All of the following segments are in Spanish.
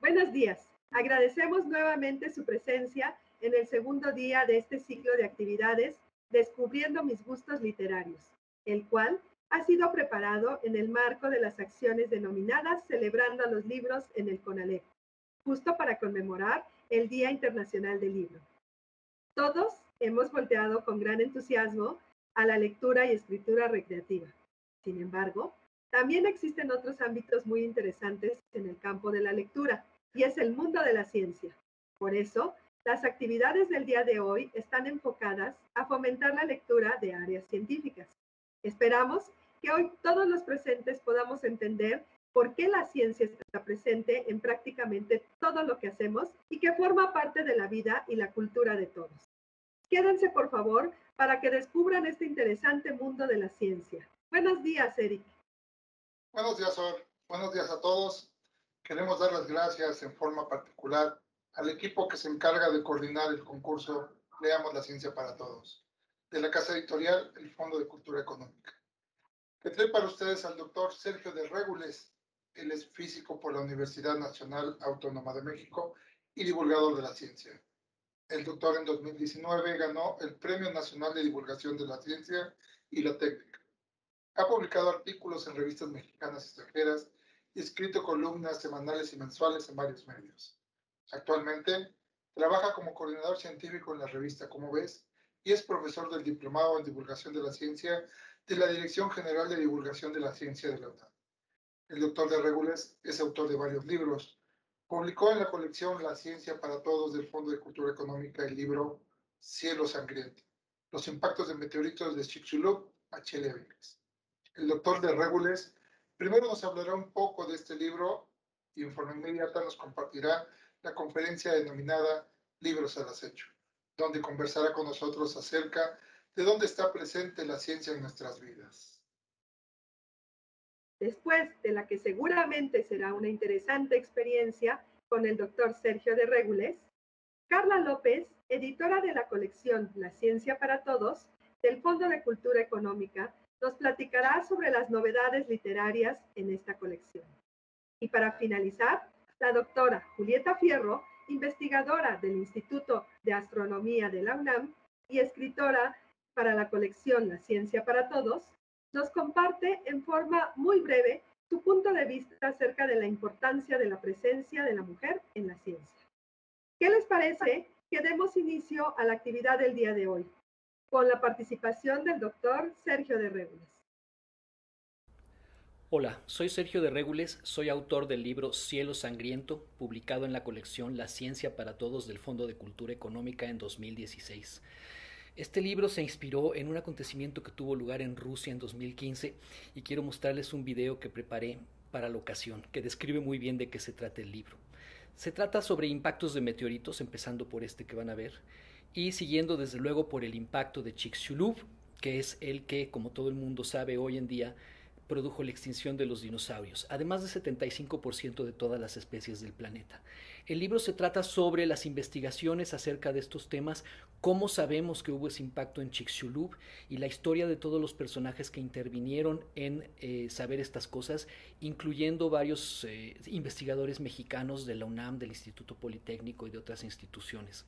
Buenos días. Agradecemos nuevamente su presencia en el segundo día de este ciclo de actividades Descubriendo mis gustos literarios, el cual ha sido preparado en el marco de las acciones denominadas Celebrando los Libros en el CONALEP, justo para conmemorar el Día Internacional del Libro. Todos hemos volteado con gran entusiasmo a la lectura y escritura recreativa. Sin embargo, también existen otros ámbitos muy interesantes en el campo de la lectura, y es el mundo de la ciencia. Por eso, las actividades del día de hoy están enfocadas a fomentar la lectura de áreas científicas. Esperamos que hoy todos los presentes podamos entender por qué la ciencia está presente en prácticamente todo lo que hacemos y que forma parte de la vida y la cultura de todos. Quédense, por favor, para que descubran este interesante mundo de la ciencia. Buenos días, Eric. Buenos días, Or. Buenos días a todos queremos dar las gracias en forma particular al equipo que se encarga de coordinar el concurso Leamos la Ciencia para Todos, de la Casa Editorial El Fondo de Cultura Económica. Que trae para ustedes al doctor Sergio de Regules, él es físico por la Universidad Nacional Autónoma de México y divulgador de la ciencia. El doctor en 2019 ganó el Premio Nacional de Divulgación de la Ciencia y la Técnica. Ha publicado artículos en revistas mexicanas y extranjeras escrito columnas semanales y mensuales en varios medios. Actualmente trabaja como coordinador científico en la revista Como ves y es profesor del Diplomado en Divulgación de la Ciencia de la Dirección General de Divulgación de la Ciencia de la UNAM. El doctor de Regules es autor de varios libros. Publicó en la colección La Ciencia para Todos del Fondo de Cultura Económica el libro Cielo Sangriento, los impactos de meteoritos de Chicxulub a Chile El doctor de Regules Primero nos hablará un poco de este libro y en forma inmediata nos compartirá la conferencia denominada Libros al Acecho, donde conversará con nosotros acerca de dónde está presente la ciencia en nuestras vidas. Después de la que seguramente será una interesante experiencia con el doctor Sergio de Regules, Carla López, editora de la colección La Ciencia para Todos del Fondo de Cultura Económica, nos platicará sobre las novedades literarias en esta colección. Y para finalizar, la doctora Julieta Fierro, investigadora del Instituto de Astronomía de la UNAM y escritora para la colección La Ciencia para Todos, nos comparte en forma muy breve su punto de vista acerca de la importancia de la presencia de la mujer en la ciencia. ¿Qué les parece que demos inicio a la actividad del día de hoy? con la participación del doctor Sergio de Regules. Hola, soy Sergio de Regules, soy autor del libro Cielo Sangriento, publicado en la colección La Ciencia para Todos del Fondo de Cultura Económica en 2016. Este libro se inspiró en un acontecimiento que tuvo lugar en Rusia en 2015 y quiero mostrarles un video que preparé para la ocasión, que describe muy bien de qué se trata el libro. Se trata sobre impactos de meteoritos, empezando por este que van a ver, y siguiendo desde luego por el impacto de Chicxulub, que es el que, como todo el mundo sabe hoy en día, produjo la extinción de los dinosaurios, además del 75% de todas las especies del planeta. El libro se trata sobre las investigaciones acerca de estos temas, cómo sabemos que hubo ese impacto en Chicxulub y la historia de todos los personajes que intervinieron en eh, saber estas cosas, incluyendo varios eh, investigadores mexicanos de la UNAM, del Instituto Politécnico y de otras instituciones.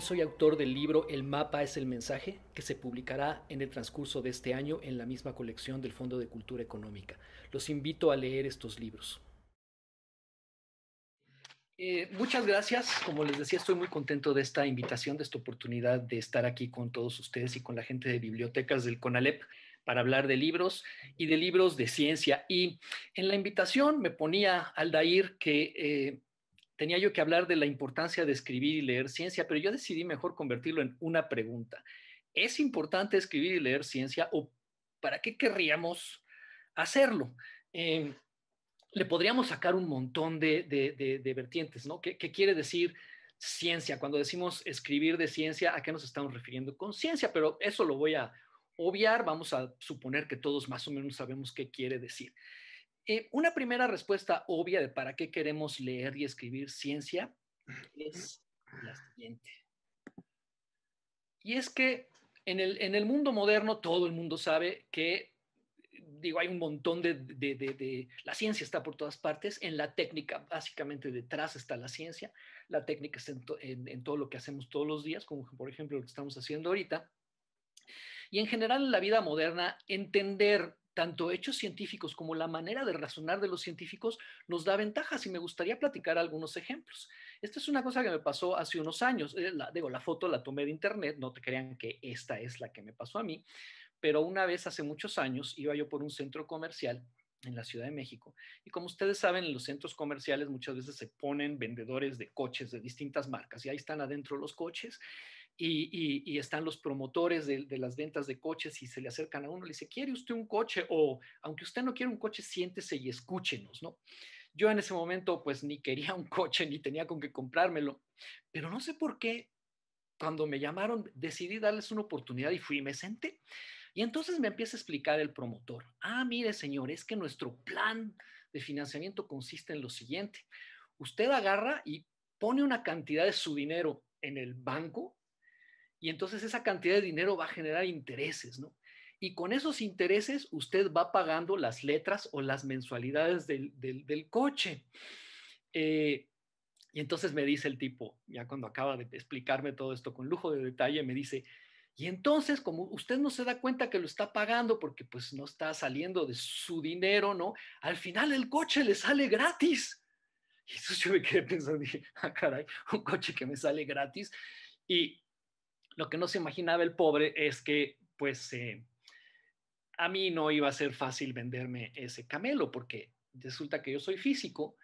soy autor del libro El mapa es el mensaje, que se publicará en el transcurso de este año en la misma colección del Fondo de Cultura Económica. Los invito a leer estos libros. Eh, muchas gracias. Como les decía, estoy muy contento de esta invitación, de esta oportunidad de estar aquí con todos ustedes y con la gente de bibliotecas del CONALEP para hablar de libros y de libros de ciencia. Y en la invitación me ponía Aldair que eh, tenía yo que hablar de la importancia de escribir y leer ciencia, pero yo decidí mejor convertirlo en una pregunta. ¿Es importante escribir y leer ciencia o para qué querríamos hacerlo? Eh, le podríamos sacar un montón de, vertientes, ¿no? ¿Qué, quiere decir ciencia? Cuando decimos escribir de ciencia, ¿a qué nos estamos refiriendo con ciencia? Pero eso lo voy a obviar, vamos a suponer que todos más o menos sabemos qué quiere decir. Eh, una primera respuesta obvia de para qué queremos leer y escribir ciencia es la siguiente. Y es que en el, mundo moderno todo el mundo sabe que, digo, hay un montón de, La ciencia está por todas partes, en la técnica básicamente detrás está la ciencia, la técnica está en, en todo lo que hacemos todos los días, como por ejemplo lo que estamos haciendo ahorita. Y en general en la vida moderna, entender tanto hechos científicos como la manera de razonar de los científicos nos da ventajas y me gustaría platicar algunos ejemplos. Esta es una cosa que me pasó hace unos años. Eh, la, digo, la foto la tomé de internet, no te crean que esta es la que me pasó a mí, pero una vez hace muchos años iba yo por un centro comercial en la Ciudad de México. Y como ustedes saben, en los centros comerciales muchas veces se ponen vendedores de coches de distintas marcas y ahí están adentro los coches y, están los promotores de, las ventas de coches y se le acercan a uno, le dice, ¿quiere usted un coche? O, aunque usted no quiere un coche, siéntese y escúchenos, ¿no? Yo en ese momento pues ni quería un coche, ni tenía con qué comprármelo, pero no sé por qué, cuando me llamaron, decidí darles una oportunidad y fui me senté. Y entonces me empieza a explicar el promotor, ah, mire señor, es que nuestro plan de financiamiento consiste en lo siguiente. Usted agarra y pone una cantidad de su dinero en el banco y entonces esa cantidad de dinero va a generar intereses, ¿no? Y con esos intereses usted va pagando las letras o las mensualidades del, coche. Eh, y entonces me dice el tipo, ya cuando acaba de explicarme todo esto con lujo de detalle, me dice, y entonces como usted no se da cuenta que lo está pagando porque pues no está saliendo de su dinero, ¿no? Al final el coche le sale gratis. Y entonces yo me quedé pensando, dije, ah, caray, un coche que me sale gratis. Y, lo que no se imaginaba el pobre es que, pues, eh, a mí no iba a ser fácil venderme ese camelo, porque resulta que yo soy físico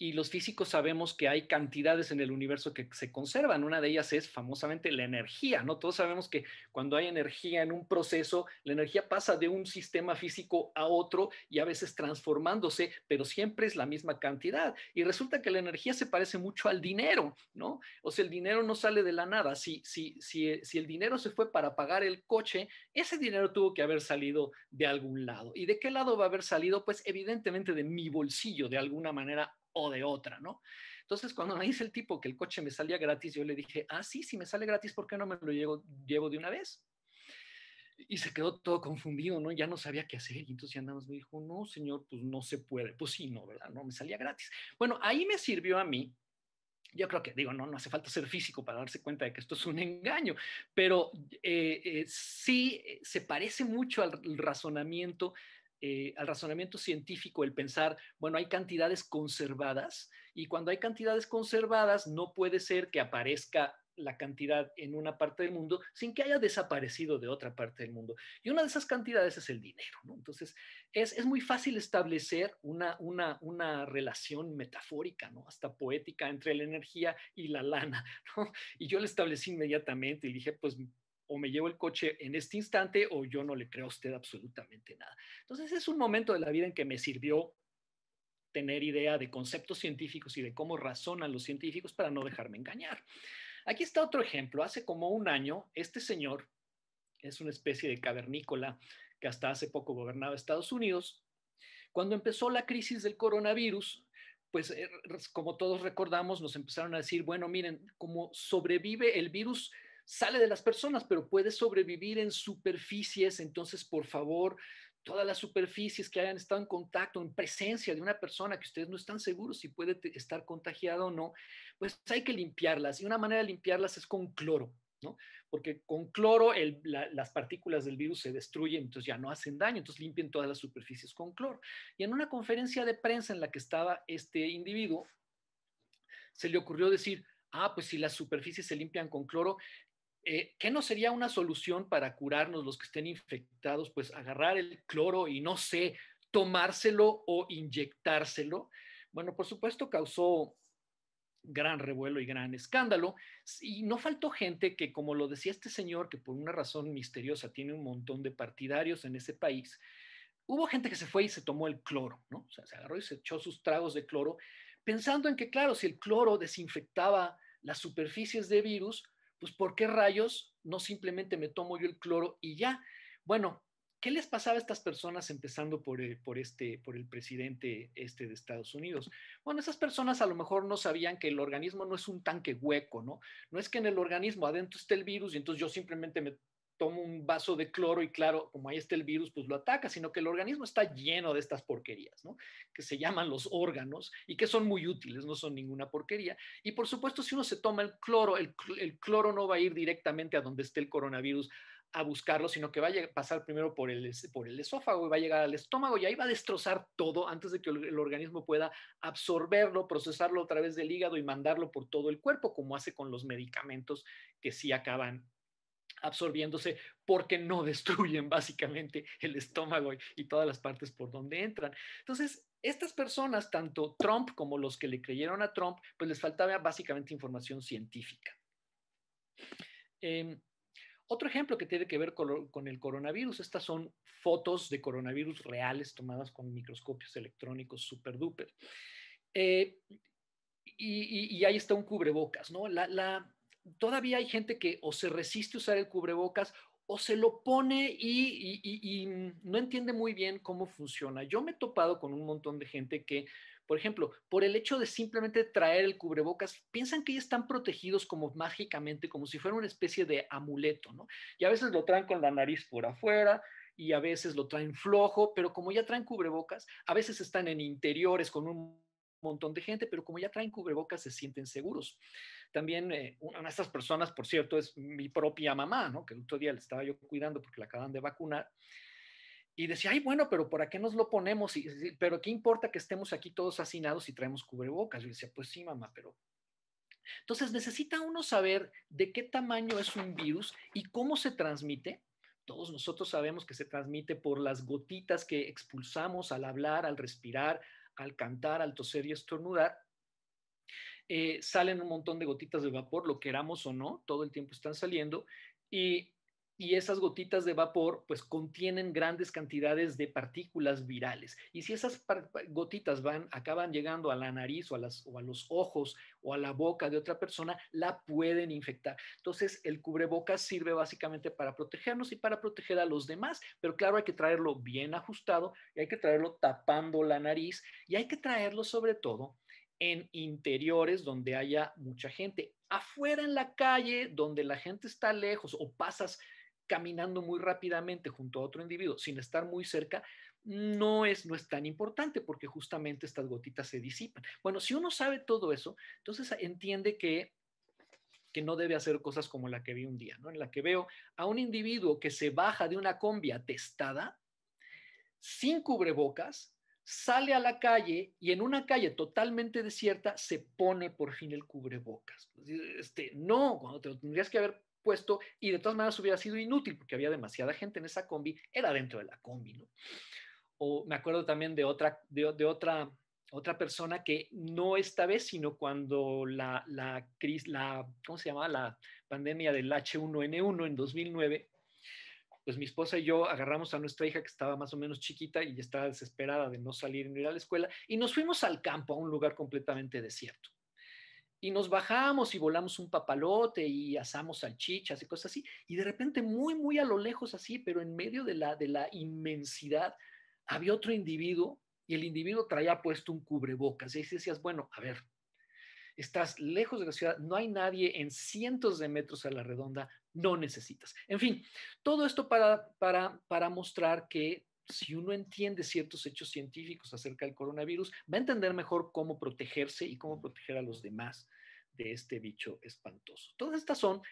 y los físicos sabemos que hay cantidades en el universo que se conservan. Una de ellas es famosamente la energía, ¿no? Todos sabemos que cuando hay energía en un proceso, la energía pasa de un sistema físico a otro y a veces transformándose, pero siempre es la misma cantidad. Y resulta que la energía se parece mucho al dinero, ¿no? O sea, el dinero no sale de la nada. Si, si, si, eh, si el dinero se fue para pagar el coche, ese dinero tuvo que haber salido de algún lado. ¿Y de qué lado va a haber salido? Pues evidentemente de mi bolsillo, de alguna manera de otra, ¿no? Entonces, cuando me dice el tipo que el coche me salía gratis, yo le dije, ah, sí, si me sale gratis, ¿por qué no me lo llevo, de una vez? Y se quedó todo confundido, ¿no? Ya no sabía qué hacer. Y entonces ya nada más me dijo, no, señor, pues no se puede. Pues sí, no, ¿verdad? No, me salía gratis. Bueno, ahí me sirvió a mí yo creo que digo, no, no hace falta ser físico para darse cuenta de que esto es un engaño, pero eh, eh, sí eh, se parece mucho al razonamiento eh, al razonamiento científico el pensar, bueno, hay cantidades conservadas y cuando hay cantidades conservadas no puede ser que aparezca la cantidad en una parte del mundo sin que haya desaparecido de otra parte del mundo. Y una de esas cantidades es el dinero. ¿no? Entonces, es, muy fácil establecer una, una relación metafórica, ¿no? hasta poética, entre la energía y la lana. ¿no? Y yo la establecí inmediatamente y dije, pues o me llevo el coche en este instante o yo no le creo a usted absolutamente nada. Entonces es un momento de la vida en que me sirvió tener idea de conceptos científicos y de cómo razonan los científicos para no dejarme engañar. Aquí está otro ejemplo. Hace como un año, este señor es una especie de cavernícola que hasta hace poco gobernaba Estados Unidos. Cuando empezó la crisis del coronavirus, pues eh, como todos recordamos, nos empezaron a decir, bueno, miren, cómo sobrevive el virus sale de las personas, pero puede sobrevivir en superficies. Entonces, por favor, todas las superficies que hayan estado en contacto, en presencia de una persona que ustedes no están seguros si puede estar contagiado o no, pues hay que limpiarlas. Y una manera de limpiarlas es con cloro. ¿no? Porque con cloro las partículas del virus se destruyen, entonces ya no hacen daño, entonces limpien todas las superficies con cloro. Y en una conferencia de prensa en la que estaba este individuo, se le ocurrió decir, ah, pues si las superficies se limpian con cloro, eh, ¿Qué no sería una solución para curarnos los que estén infectados? Pues agarrar el cloro y no sé, tomárselo o inyectárselo. Bueno, por supuesto causó gran revuelo y gran escándalo. Y no faltó gente que, como lo decía este señor, que por una razón misteriosa tiene un montón de partidarios en ese país, hubo gente que se fue y se tomó el cloro, ¿no? O sea, se agarró y se echó sus tragos de cloro, pensando en que, claro, si el cloro desinfectaba las superficies de virus, pues ¿por qué rayos no simplemente me tomo yo el cloro y ya? Bueno, ¿qué les pasaba a estas personas empezando por, este, por el presidente este de Estados Unidos? Bueno, esas personas a lo mejor no sabían que el organismo no es un tanque hueco, ¿no? No es que en el organismo adentro esté el virus y entonces yo simplemente me toma un vaso de cloro y claro, como ahí está el virus, pues lo ataca, sino que el organismo está lleno de estas porquerías, ¿no? Que se llaman los órganos y que son muy útiles, no son ninguna porquería. Y por supuesto, si uno se toma el cloro, el, cloro no va a ir directamente a donde esté el coronavirus a buscarlo, sino que va a pasar primero por el, por el esófago y va a llegar al estómago y ahí va a destrozar todo antes de que el, el, organismo pueda absorberlo, procesarlo a través del hígado y mandarlo por todo el cuerpo, como hace con los medicamentos que sí acaban absorbiéndose porque no destruyen básicamente el estómago y, todas las partes por donde entran. Entonces, estas personas, tanto Trump como los que le creyeron a Trump, pues les faltaba básicamente información científica. Em, otro ejemplo que tiene que ver con, el coronavirus, estas son fotos de coronavirus reales tomadas con microscopios electrónicos super duper. Eh, y, y, ahí está un cubrebocas, ¿no? La, la, todavía hay gente que o se resiste a usar el cubrebocas o se lo pone y, no entiende muy bien cómo funciona. Yo me he topado con un montón de gente que, por ejemplo, por el hecho de simplemente traer el cubrebocas, piensan que ya están protegidos como mágicamente, como si fuera una especie de amuleto, ¿no? Y a veces lo traen con la nariz por afuera, y a veces lo traen flojo, pero como ya traen cubrebocas, a veces están en interiores con un montón de gente, pero como ya traen cubrebocas se sienten seguros. También eh, una de estas personas, por cierto, es mi propia mamá, ¿no? Que el otro día le estaba yo cuidando porque la acaban de vacunar. Y decía, ay, bueno, pero ¿para qué nos lo ponemos? Y, pero ¿qué importa que estemos aquí todos hacinados y traemos cubrebocas? Yo decía, pues sí, mamá, pero... Entonces necesita uno saber de qué tamaño es un virus y cómo se transmite todos nosotros sabemos que se transmite por las gotitas que expulsamos al hablar, al respirar, al cantar, al toser y estornudar. Eh, salen un montón de gotitas de vapor, lo queramos o no, todo el tiempo están saliendo, y, esas gotitas de vapor pues contienen grandes cantidades de partículas virales. Y si esas gotitas van, acaban llegando a la nariz o a, o a los ojos o a la boca de otra persona, la pueden infectar. Entonces el cubrebocas sirve básicamente para protegernos y para proteger a los demás, pero claro hay que traerlo bien ajustado y hay que traerlo tapando la nariz y hay que traerlo sobre todo en interiores donde haya mucha gente. Afuera en la calle, donde la gente está lejos o pasas caminando muy rápidamente junto a otro individuo sin estar muy cerca, no es, no es tan importante porque justamente estas gotitas se disipan. Bueno, si uno sabe todo eso, entonces entiende que que no debe hacer cosas como la que vi un día, ¿no? En la que veo a un individuo que se baja de una combia testada, sin cubrebocas, sale a la calle y en una calle totalmente desierta se pone por fin el cubrebocas. Pues, este, no, cuando te lo tendrías que haber puesto y de todas maneras hubiera sido inútil porque había demasiada gente en esa combi, era dentro de la combi, ¿no? O me acuerdo también de otra, de, otra, otra persona que no esta vez, sino cuando la, la, la, ¿cómo se llama? La pandemia del H1N1 en 2009 pues mi esposa y yo agarramos a nuestra hija que estaba más o menos chiquita y estaba desesperada de no salir y ir a la escuela y nos fuimos al campo, a un lugar completamente desierto. Y nos bajamos y volamos un papalote y asamos salchichas y cosas así. Y de repente, muy, muy a lo lejos así, pero en medio de la, de la inmensidad, había otro individuo y el individuo traía puesto un cubrebocas. Y decías, bueno, a ver, estás lejos de la ciudad, no hay nadie en cientos de metros a la redonda, no necesitas. En fin, todo esto para, para, para mostrar que si uno entiende ciertos hechos científicos acerca del coronavirus, va a entender mejor cómo protegerse y cómo proteger a los demás de este bicho espantoso. Todas estas son,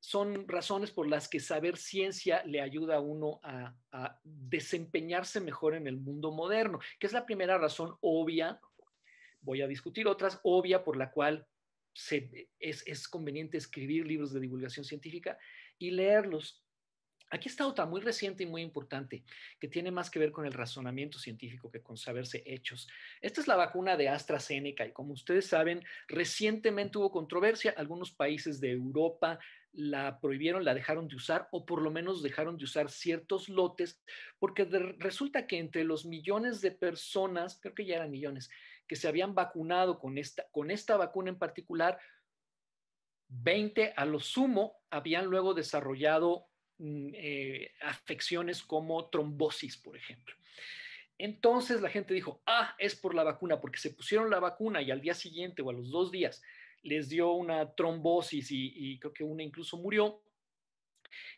son razones por las que saber ciencia le ayuda a uno a, a desempeñarse mejor en el mundo moderno, que es la primera razón obvia, voy a discutir otras, obvia por la cual es, conveniente escribir libros de divulgación científica y leerlos. Aquí está otra muy reciente y muy importante, que tiene más que ver con el razonamiento científico que con saberse hechos. Esta es la vacuna de AstraZeneca y como ustedes saben, recientemente hubo controversia. Algunos países de Europa la prohibieron, la dejaron de usar o por lo menos dejaron de usar ciertos lotes, porque resulta que entre los millones de personas, creo que ya eran millones, se habían vacunado con esta, con esta vacuna en particular, 20 a lo sumo habían luego desarrollado mm, eh, afecciones como trombosis, por ejemplo. Entonces la gente dijo, ah, es por la vacuna, porque se pusieron la vacuna y al día siguiente o a los dos días les dio una trombosis y, y creo que una incluso murió.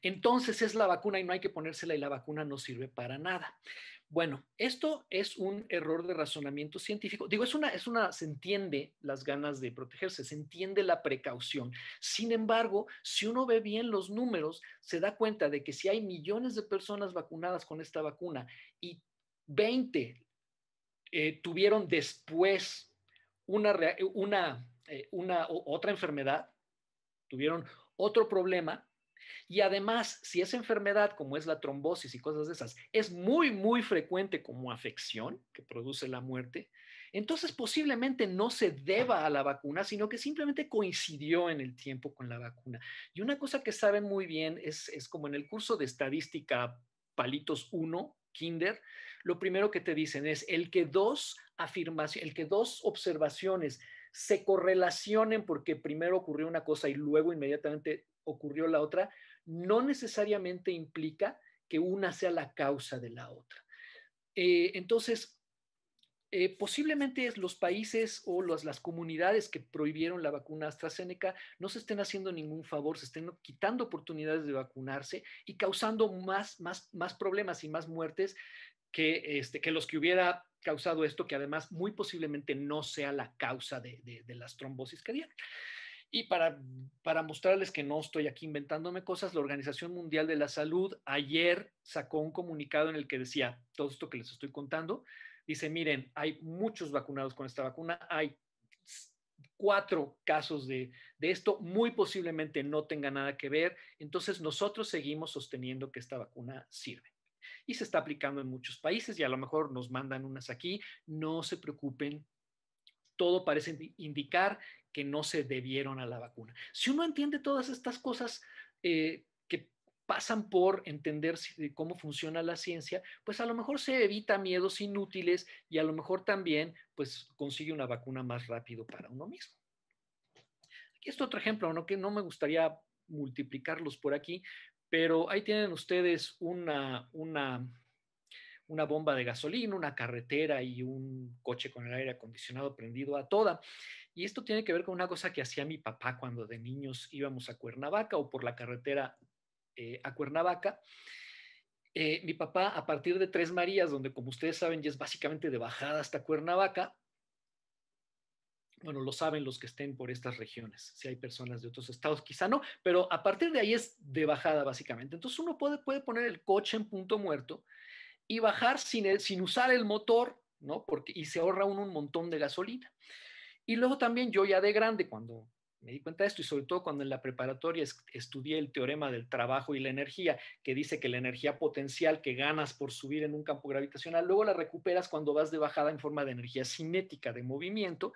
Entonces es la vacuna y no hay que ponérsela y la vacuna no sirve para nada. Bueno, esto es un error de razonamiento científico. Digo, es una, es una, se entiende las ganas de protegerse, se entiende la precaución. Sin embargo, si uno ve bien los números, se da cuenta de que si hay millones de personas vacunadas con esta vacuna y 20 eh, tuvieron después una, una, eh, una otra enfermedad, tuvieron otro problema, y además, si esa enfermedad, como es la trombosis y cosas de esas, es muy, muy frecuente como afección que produce la muerte, entonces posiblemente no se deba a la vacuna, sino que simplemente coincidió en el tiempo con la vacuna. Y una cosa que saben muy bien es, como en el curso de estadística palitos 1, kinder, lo primero que te dicen es el que dos afirmaciones, el que dos observaciones se correlacionen porque primero ocurrió una cosa y luego inmediatamente ocurrió la otra, no necesariamente implica que una sea la causa de la otra. Eh, entonces, eh, posiblemente los países o las las comunidades que prohibieron la vacuna AstraZeneca no se estén haciendo ningún favor, se estén quitando oportunidades de vacunarse y causando más, más, más problemas y más muertes que, este, que los que hubiera causado esto, que además muy posiblemente no sea la causa de, de, las trombosis que y para, para mostrarles que no estoy aquí inventándome cosas, la Organización Mundial de la Salud ayer sacó un comunicado en el que decía, todo esto que les estoy contando, dice, miren, hay muchos vacunados con esta vacuna, hay cuatro casos de, de, esto, muy posiblemente no tenga nada que ver. Entonces, nosotros seguimos sosteniendo que esta vacuna sirve. Y se está aplicando en muchos países y a lo mejor nos mandan unas aquí. No se preocupen. Todo parece indicar que no se debieron a la vacuna. Si uno entiende todas estas cosas eh, que pasan por entender cómo funciona la ciencia, pues a lo mejor se evita miedos inútiles y a lo mejor también pues consigue una vacuna más rápido para uno mismo. Aquí está otro ejemplo, ¿no? que no me gustaría multiplicarlos por aquí, pero ahí tienen ustedes una, una, una bomba de gasolina, una carretera y un coche con el aire acondicionado prendido a toda. Y esto tiene que ver con una cosa que hacía mi papá cuando de niños íbamos a Cuernavaca o por la carretera eh, a Cuernavaca. Eh, mi papá, a partir de Tres Marías, donde como ustedes saben ya es básicamente de bajada hasta Cuernavaca, bueno, lo saben los que estén por estas regiones, si hay personas de otros estados, quizá no, pero a partir de ahí es de bajada básicamente. Entonces uno puede, puede poner el coche en punto muerto y bajar sin, sin usar el motor, ¿no? Porque, y se ahorra uno un montón de gasolina. Y luego también yo ya de grande, cuando me di cuenta de esto y sobre todo cuando en la preparatoria estudié el teorema del trabajo y la energía, que dice que la energía potencial que ganas por subir en un campo gravitacional, luego la recuperas cuando vas de bajada en forma de energía cinética de movimiento.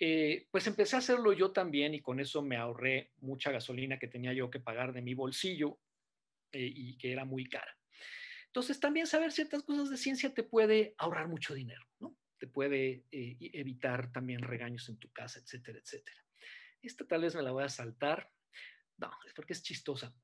Eh, pues empecé a hacerlo yo también y con eso me ahorré mucha gasolina que tenía yo que pagar de mi bolsillo eh, y que era muy cara. Entonces, también saber ciertas cosas de ciencia te puede ahorrar mucho dinero, ¿no? te puede eh, evitar también regaños en tu casa, etcétera, etcétera. Esta tal vez me la voy a saltar. No, es porque es chistosa.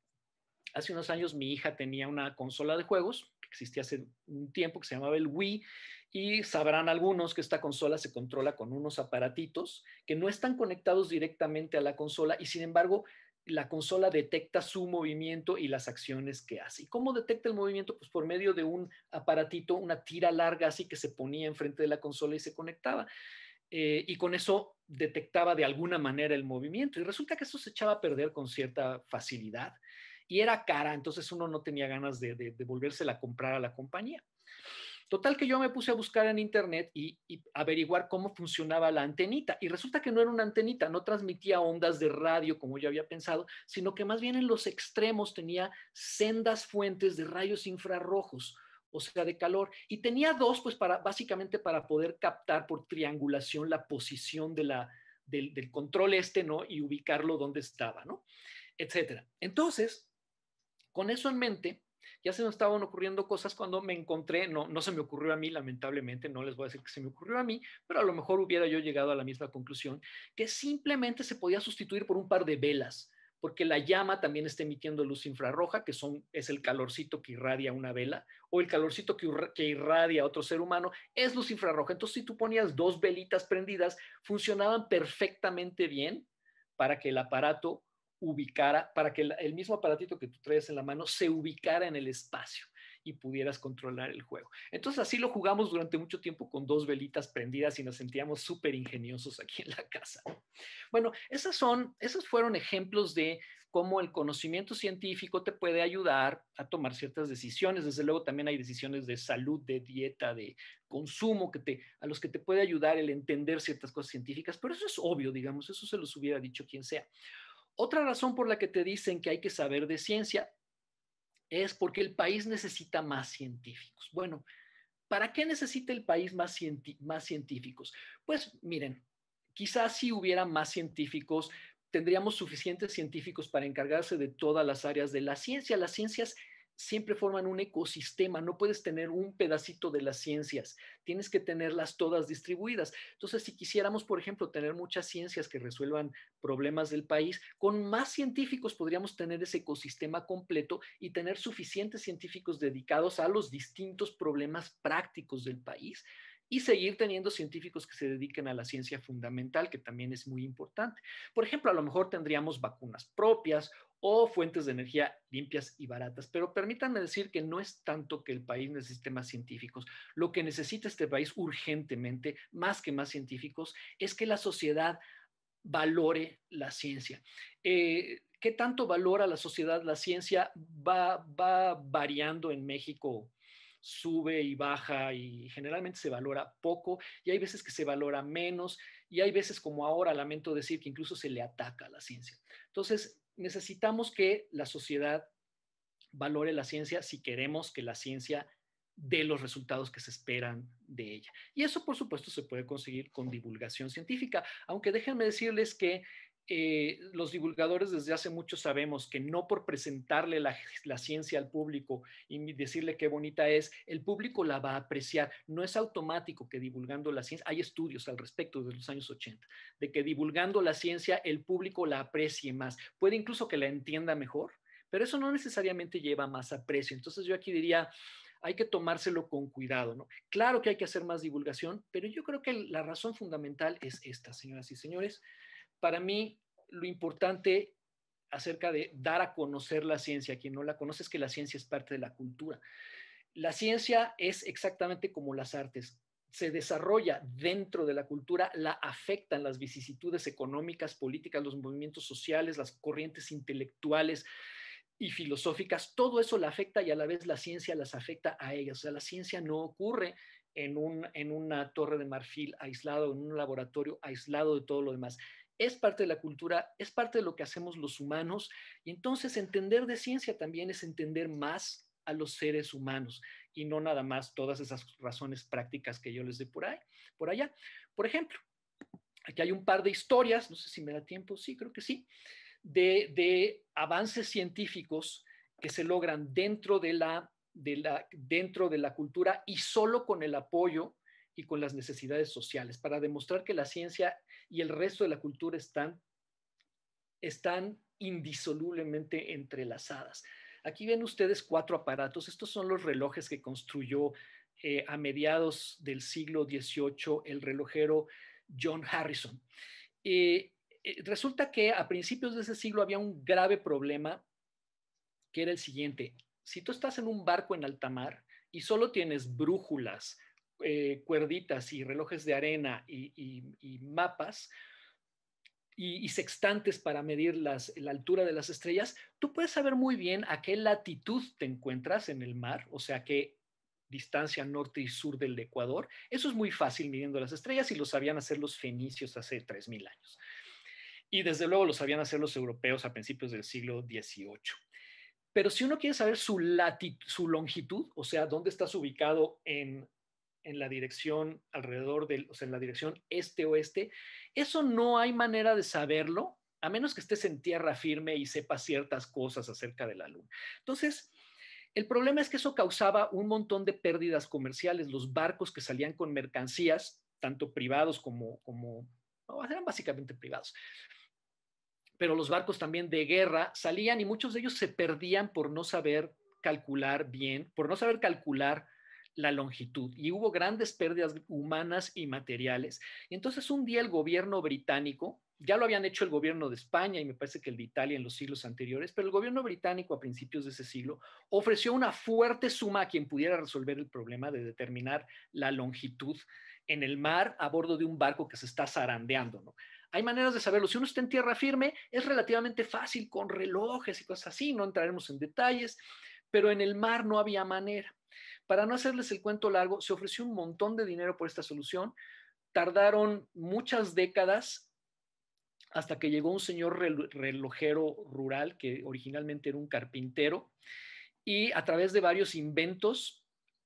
Hace unos años mi hija tenía una consola de juegos que existía hace un tiempo que se llamaba el Wii y sabrán algunos que esta consola se controla con unos aparatitos que no están conectados directamente a la consola y sin embargo la consola detecta su movimiento y las acciones que hace. ¿Y cómo detecta el movimiento? Pues por medio de un aparatito, una tira larga así que se ponía enfrente de la consola y se conectaba. Eh, y con eso detectaba de alguna manera el movimiento. Y resulta que eso se echaba a perder con cierta facilidad. Y era cara, entonces uno no tenía ganas de, de volvérsela a comprar a la compañía. Total que yo me puse a buscar en internet y, averiguar cómo funcionaba la antenita. Y resulta que no era una antenita, no transmitía ondas de radio como yo había pensado, sino que más bien en los extremos tenía sendas fuentes de rayos infrarrojos o sea, de calor. Y tenía dos, pues, para, básicamente para poder captar por triangulación la posición del, del control este, ¿no? Y ubicarlo donde estaba, ¿no? Etcétera. Entonces, con eso en mente, ya se me estaban ocurriendo cosas cuando me encontré, no, no se me ocurrió a mí, lamentablemente, no les voy a decir que se me ocurrió a mí, pero a lo mejor hubiera yo llegado a la misma conclusión, que simplemente se podía sustituir por un par de velas porque la llama también está emitiendo luz infrarroja, que son, es el calorcito que irradia una vela, o el calorcito que, irradia otro ser humano, es luz infrarroja. Entonces, si tú ponías dos velitas prendidas, funcionaban perfectamente bien para que el aparato ubicara, para que el, mismo aparatito que tú traes en la mano se ubicara en el espacio y pudieras controlar el juego. Entonces así lo jugamos durante mucho tiempo con dos velitas prendidas y nos sentíamos súper ingeniosos aquí en la casa. Bueno, esas son, esos fueron ejemplos de cómo el conocimiento científico te puede ayudar a tomar ciertas decisiones. Desde luego también hay decisiones de salud, de dieta, de consumo, que te, a los que te puede ayudar el entender ciertas cosas científicas, pero eso es obvio, digamos, eso se los hubiera dicho quien sea. Otra razón por la que te dicen que hay que saber de ciencia es porque el país necesita más científicos. Bueno, ¿para qué necesita el país más, científicos? Pues miren, quizás si hubiera más científicos, tendríamos suficientes científicos para encargarse de todas las áreas de la ciencia. Las ciencias siempre forman un ecosistema, no puedes tener un pedacito de las ciencias, tienes que tenerlas todas distribuidas. Entonces, si quisiéramos, por ejemplo, tener muchas ciencias que resuelvan problemas del país, con más científicos podríamos tener ese ecosistema completo y tener suficientes científicos dedicados a los distintos problemas prácticos del país y seguir teniendo científicos que se dediquen a la ciencia fundamental, que también es muy importante. Por ejemplo, a lo mejor tendríamos vacunas propias o fuentes de energía limpias y baratas. Pero permítanme decir que no es tanto que el país necesite más científicos. Lo que necesita este país urgentemente, más que más científicos, es que la sociedad valore la ciencia. Eh, ¿Qué tanto valora la sociedad la ciencia? Va, va variando en México sube y baja y generalmente se valora poco y hay veces que se valora menos y hay veces como ahora lamento decir que incluso se le ataca a la ciencia. Entonces, necesitamos que la sociedad valore la ciencia si queremos que la ciencia dé los resultados que se esperan de ella. Y eso, por supuesto, se puede conseguir con divulgación científica, aunque déjenme decirles que eh, los divulgadores desde hace mucho sabemos que no por presentarle la, ciencia al público y decirle qué bonita es, el público la va a apreciar. No es automático que divulgando la ciencia, hay estudios al respecto de los años 80, de que divulgando la ciencia el público la aprecie más, puede incluso que la entienda mejor, pero eso no necesariamente lleva más aprecio. Entonces yo aquí diría, hay que tomárselo con cuidado, ¿no? Claro que hay que hacer más divulgación, pero yo creo que la razón fundamental es esta, señoras y señores. Para mí, lo importante acerca de dar a conocer la ciencia, quien no la conoce, es que la ciencia es parte de la cultura. La ciencia es exactamente como las artes, se desarrolla dentro de la cultura, la afectan las vicisitudes económicas, políticas, los movimientos sociales, las corrientes intelectuales y filosóficas, todo eso la afecta y a la vez la ciencia las afecta a ellas. O sea, la ciencia no ocurre en, en una torre de marfil aislado, en un laboratorio aislado de todo lo demás es parte de la cultura, es parte de lo que hacemos los humanos. Y entonces entender de ciencia también es entender más a los seres humanos y no nada más todas esas razones prácticas que yo les dé por ahí, por allá. Por ejemplo, aquí hay un par de historias, no sé si me da tiempo, sí, creo que sí, de, avances científicos que se logran dentro de la, de la, dentro de la cultura y solo con el apoyo y con las necesidades sociales, para demostrar que la ciencia y el resto de la cultura están, están indisolublemente entrelazadas. Aquí ven ustedes cuatro aparatos. Estos son los relojes que construyó eh, a mediados del siglo XVIII el relojero John Harrison. Eh, eh, resulta que a principios de ese siglo había un grave problema que era el siguiente. Si tú estás en un barco en alta mar y solo tienes brújulas, eh, cuerditas y relojes de arena y, mapas y, sextantes para medir la altura de las estrellas, tú puedes saber muy bien a qué latitud te encuentras en el mar, o sea, qué distancia norte y sur del Ecuador. Eso es muy fácil midiendo las estrellas y lo sabían hacer los fenicios hace 3.000 años. Y desde luego lo sabían hacer los europeos a principios del siglo XVIII. Pero si uno quiere saber su, latitud, su longitud, o sea, dónde estás ubicado en en la dirección alrededor del, o sea, en la dirección este-oeste, eso no hay manera de saberlo a menos que estés en tierra firme y sepas ciertas cosas acerca de la luna. Entonces, el problema es que eso causaba un montón de pérdidas comerciales. Los barcos que salían con mercancías, tanto privados como, como eran básicamente privados, pero los barcos también de guerra salían y muchos de ellos se perdían por no saber calcular bien, por no saber calcular la longitud y hubo grandes pérdidas humanas y materiales. Y entonces un día el gobierno británico, ya lo habían hecho el gobierno de España y me parece que el de Italia en los siglos anteriores, pero el gobierno británico a principios de ese siglo ofreció una fuerte suma a quien pudiera resolver el problema de determinar la longitud en el mar a bordo de un barco que se está zarandeando. ¿no? Hay maneras de saberlo. Si uno está en tierra firme, es relativamente fácil con relojes y cosas así, no entraremos en detalles, pero en el mar no había manera. Para no hacerles el cuento largo, se ofreció un montón de dinero por esta solución. Tardaron muchas décadas hasta que llegó un señor relojero rural que originalmente era un carpintero y a través de varios inventos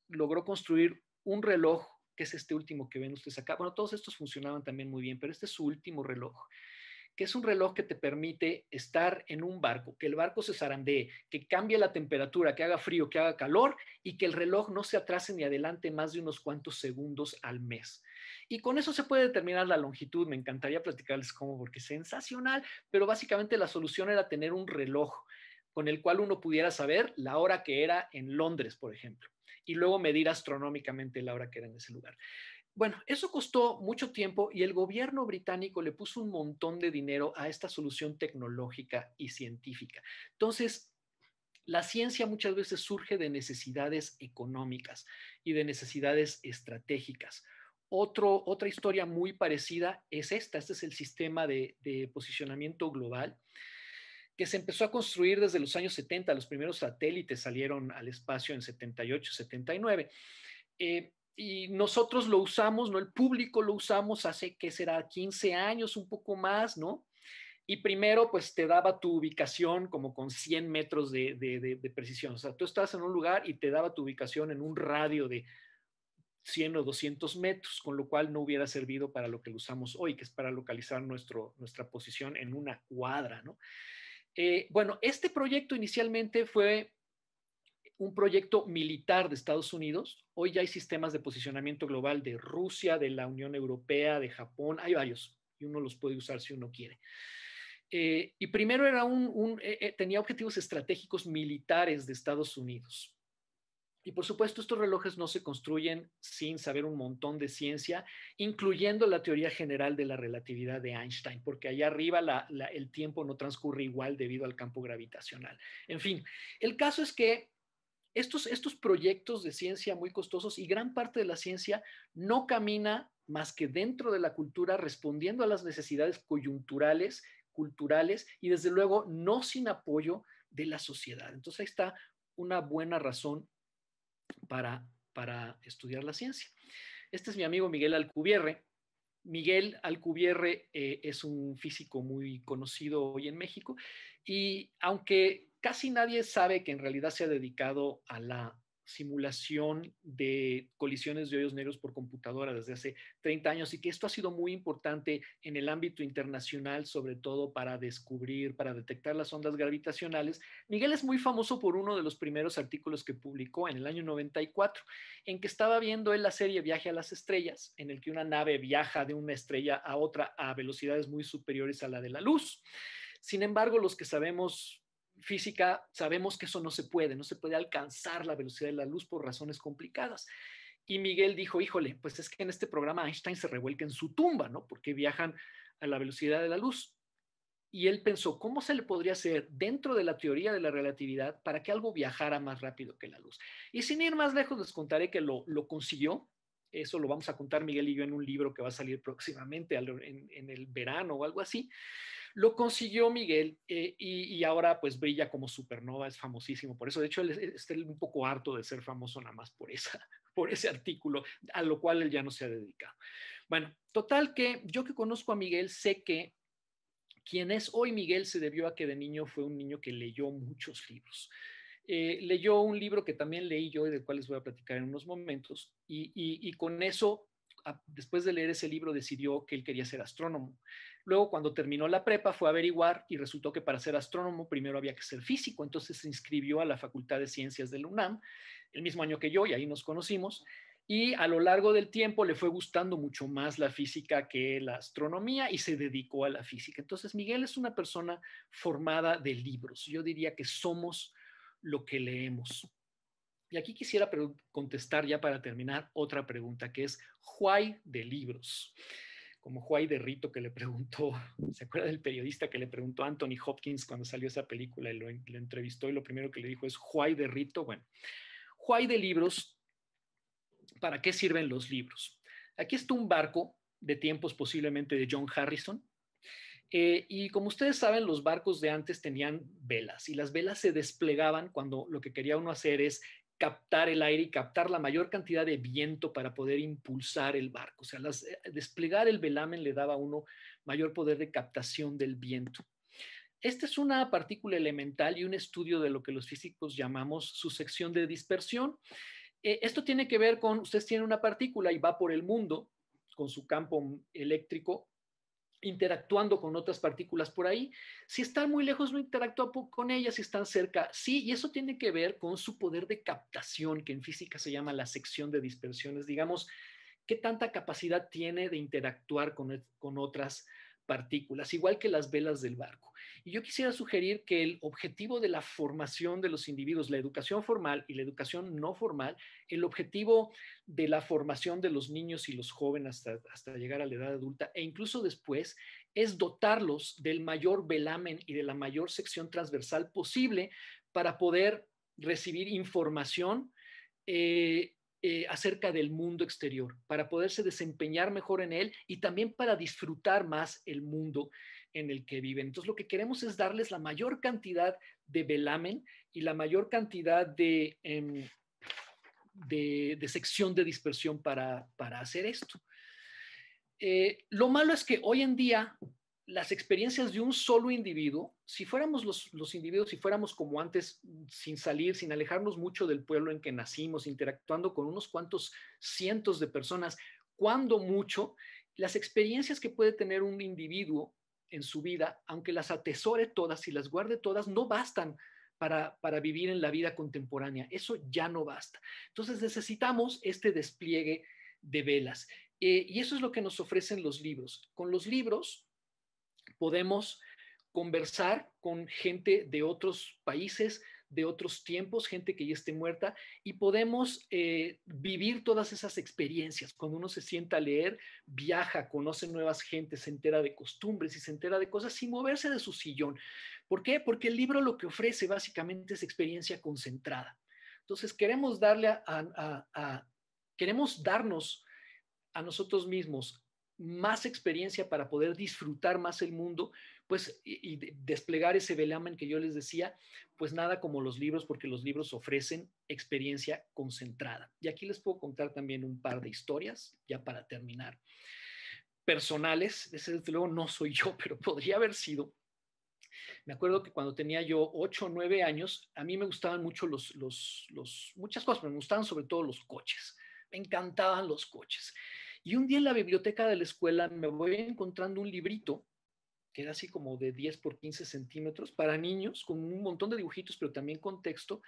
logró construir un reloj que es este último que ven ustedes acá. Bueno, todos estos funcionaban también muy bien, pero este es su último reloj que es un reloj que te permite estar en un barco, que el barco se zarandee, que cambie la temperatura, que haga frío, que haga calor y que el reloj no se atrase ni adelante más de unos cuantos segundos al mes. Y con eso se puede determinar la longitud. Me encantaría platicarles cómo, porque es sensacional, pero básicamente la solución era tener un reloj con el cual uno pudiera saber la hora que era en Londres, por ejemplo, y luego medir astronómicamente la hora que era en ese lugar. Bueno, eso costó mucho tiempo y el gobierno británico le puso un montón de dinero a esta solución tecnológica y científica. Entonces, la ciencia muchas veces surge de necesidades económicas y de necesidades estratégicas. Otro, otra historia muy parecida es esta, este es el sistema de, posicionamiento global que se empezó a construir desde los años 70, los primeros satélites salieron al espacio en 78, 79. Eh, y nosotros lo usamos, ¿no? El público lo usamos hace, que será? 15 años, un poco más, ¿no? Y primero, pues te daba tu ubicación como con 100 metros de, precisión. O sea, tú estás en un lugar y te daba tu ubicación en un radio de 100 o 200 metros, con lo cual no hubiera servido para lo que lo usamos hoy, que es para localizar nuestro, nuestra posición en una cuadra, ¿no? Eh, bueno, este proyecto inicialmente fue un proyecto militar de Estados Unidos. Hoy ya hay sistemas de posicionamiento global de Rusia, de la Unión Europea, de Japón, hay varios y uno los puede usar si uno quiere. Eh, y primero era un, eh, eh, tenía objetivos estratégicos militares de Estados Unidos. Y por supuesto, estos relojes no se construyen sin saber un montón de ciencia, incluyendo la teoría general de la relatividad de Einstein, porque allá arriba el tiempo no transcurre igual debido al campo gravitacional. En fin, el caso es que estos, proyectos de ciencia muy costosos y gran parte de la ciencia no camina más que dentro de la cultura respondiendo a las necesidades coyunturales, culturales y desde luego no sin apoyo de la sociedad. Entonces ahí está una buena razón para, para estudiar la ciencia. Este es mi amigo Miguel Alcubierre. Miguel Alcubierre eh, es un físico muy conocido hoy en México y aunque Casi nadie sabe que en realidad se ha dedicado a la simulación de colisiones de hoyos negros por computadora desde hace 30 años y que esto ha sido muy importante en el ámbito internacional, sobre todo para descubrir, para detectar las ondas gravitacionales. Miguel es muy famoso por uno de los primeros artículos que publicó en el año 94, en que estaba viendo él la serie Viaje a las Estrellas, en el que una nave viaja de una estrella a otra a velocidades muy superiores a la de la luz. Sin embargo, los que sabemos física sabemos que eso no se puede, no se puede alcanzar la velocidad de la luz por razones complicadas. Y Miguel dijo, híjole, pues es que en este programa Einstein se revuelca en su tumba, ¿no? Porque viajan a la velocidad de la luz. Y él pensó, ¿cómo se le podría hacer dentro de la teoría de la relatividad para que algo viajara más rápido que la luz? Y sin ir más lejos, les contaré que lo, consiguió. Eso lo vamos a contar Miguel y yo en un libro que va a salir próximamente en, en el verano o algo así. Lo consiguió Miguel eh, y, ahora pues brilla como supernova, es famosísimo por eso. De hecho, él está un poco harto de ser famoso nada más por, esa, por ese artículo, a lo cual él ya no se ha dedicado. Bueno, total que yo que conozco a Miguel sé que quien es hoy Miguel se debió a que de niño fue un niño que leyó muchos libros. Eh, leyó un libro que también leí yo y del cual les voy a platicar en unos momentos, y, con eso, después de leer ese libro, decidió que él quería ser astrónomo. Luego, cuando terminó la prepa, fue a averiguar y resultó que para ser astrónomo primero había que ser físico. Entonces se inscribió a la Facultad de Ciencias de UNAM, el mismo año que yo, y ahí nos conocimos. Y a lo largo del tiempo le fue gustando mucho más la física que la astronomía y se dedicó a la física. Entonces, Miguel es una persona formada de libros. Yo diría que somos lo que leemos. Y aquí quisiera contestar ya para terminar otra pregunta, que es, ¿why de libros? como Juay de Rito que le preguntó, ¿se acuerda del periodista que le preguntó a Anthony Hopkins cuando salió esa película y lo, entrevistó y lo primero que le dijo es Juay de Rito? Bueno, Juay de libros, ¿para qué sirven los libros? Aquí está un barco de tiempos posiblemente de John Harrison. Eh, y como ustedes saben, los barcos de antes tenían velas y las velas se desplegaban cuando lo que quería uno hacer es captar el aire y captar la mayor cantidad de viento para poder impulsar el barco. O sea, eh, desplegar el velamen le daba a uno mayor poder de captación del viento. Esta es una partícula elemental y un estudio de lo que los físicos llamamos su sección de dispersión. Eh, esto tiene que ver con, ustedes tienen una partícula y va por el mundo con su campo eléctrico interactuando con otras partículas por ahí. Si están muy lejos, no interactúa con ellas, si están cerca, sí, y eso tiene que ver con su poder de captación, que en física se llama la sección de dispersiones, digamos, qué tanta capacidad tiene de interactuar con, e-, con otras partículas, igual que las velas del barco. Y yo quisiera sugerir que el objetivo de la formación de los individuos, la educación formal y la educación no formal, el objetivo de la formación de los niños y los jóvenes hasta, llegar a la edad adulta e incluso después, es dotarlos del mayor velamen y de la mayor sección transversal posible para poder recibir información. Eh, eh, acerca del mundo exterior, para poderse desempeñar mejor en él y también para disfrutar más el mundo en el que viven. Entonces, lo que queremos es darles la mayor cantidad de velamen y la mayor cantidad de, em, de, sección de dispersión para, hacer esto. Eh, lo malo es que hoy en día las experiencias de un solo individuo, si fuéramos los, los, individuos, si fuéramos como antes, sin salir, sin alejarnos mucho del pueblo en que nacimos, interactuando con unos cuantos cientos de personas, cuando mucho, las experiencias que puede tener un individuo en su vida, aunque las atesore todas y las guarde todas, no bastan para, vivir en la vida contemporánea. Eso ya no basta. Entonces necesitamos este despliegue de velas. Eh, y eso es lo que nos ofrecen los libros. Con los libros podemos conversar con gente de otros países, de otros tiempos, gente que ya esté muerta, y podemos eh, vivir todas esas experiencias. Cuando uno se sienta a leer, viaja, conoce nuevas gentes, se entera de costumbres y se entera de cosas sin moverse de su sillón. ¿Por qué? Porque el libro lo que ofrece básicamente es experiencia concentrada. Entonces queremos darle a, a queremos darnos a nosotros mismos más experiencia para poder disfrutar más el mundo pues, y, desplegar ese velamen que yo les decía, pues nada como los libros, porque los libros ofrecen experiencia concentrada. Y aquí les puedo contar también un par de historias, ya para terminar, personales, desde luego no soy yo, pero podría haber sido. Me acuerdo que cuando tenía yo ocho o nueve años, a mí me gustaban mucho los, los, los, muchas cosas, me gustaban sobre todo los coches. Me encantaban los coches. Y un día en la biblioteca de la escuela me voy encontrando un librito era así como de 10 por 15 centímetros, para niños, con un montón de dibujitos, pero también con texto,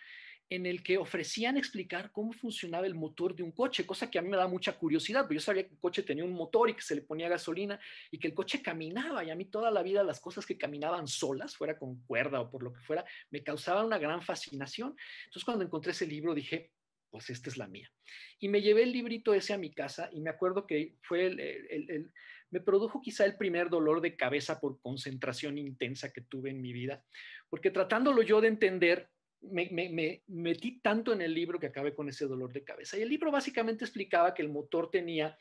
en el que ofrecían explicar cómo funcionaba el motor de un coche, cosa que a mí me da mucha curiosidad, porque yo sabía que el coche tenía un motor y que se le ponía gasolina y que el coche caminaba, y a mí toda la vida las cosas que caminaban solas, fuera con cuerda o por lo que fuera, me causaban una gran fascinación. Entonces cuando encontré ese libro dije, pues esta es la mía. Y me llevé el librito ese a mi casa y me acuerdo que fue el, me produjo quizá el primer dolor de cabeza por concentración intensa que tuve en mi vida, porque tratándolo yo de entender, me, metí tanto en el libro que acabé con ese dolor de cabeza. Y el libro básicamente explicaba que el motor tenía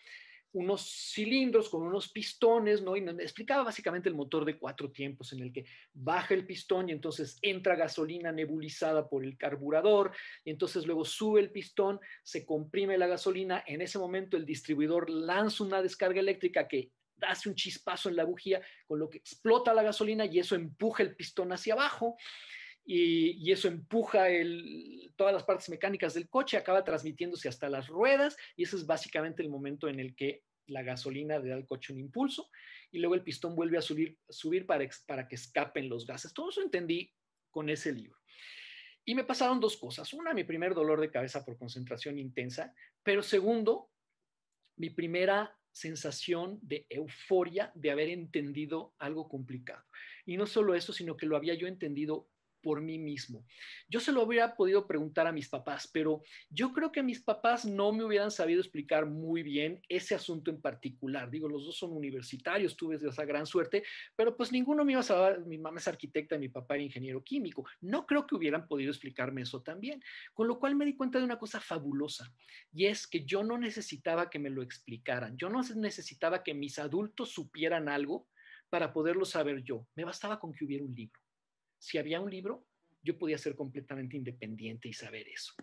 unos cilindros con unos pistones, ¿no? Y explicaba básicamente el motor de cuatro tiempos en el que baja el pistón y entonces entra gasolina nebulizada por el carburador y entonces luego sube el pistón, se comprime la gasolina, en ese momento el distribuidor lanza una descarga eléctrica que hace un chispazo en la bujía, con lo que explota la gasolina y eso empuja el pistón hacia abajo y, eso empuja el, todas las partes mecánicas del coche, acaba transmitiéndose hasta las ruedas y ese es básicamente el momento en el que la gasolina le da al coche un impulso y luego el pistón vuelve a subir, subir para, para que escapen los gases. Todo eso entendí con ese libro. Y me pasaron dos cosas. Una, mi primer dolor de cabeza por concentración intensa, pero segundo, mi primera sensación de euforia de haber entendido algo complicado. Y no solo eso, sino que lo había yo entendido por mí mismo. Yo se lo hubiera podido preguntar a mis papás, pero yo creo que mis papás no me hubieran sabido explicar muy bien ese asunto en particular. Digo, los dos son universitarios, tuve esa gran suerte, pero pues ninguno me iba a saber, mi mamá es arquitecta y mi papá era ingeniero químico. No creo que hubieran podido explicarme eso también. Con lo cual me di cuenta de una cosa fabulosa, y es que yo no necesitaba que me lo explicaran, yo no necesitaba que mis adultos supieran algo para poderlo saber yo. Me bastaba con que hubiera un libro si había un libro, yo podía ser completamente independiente y saber eso.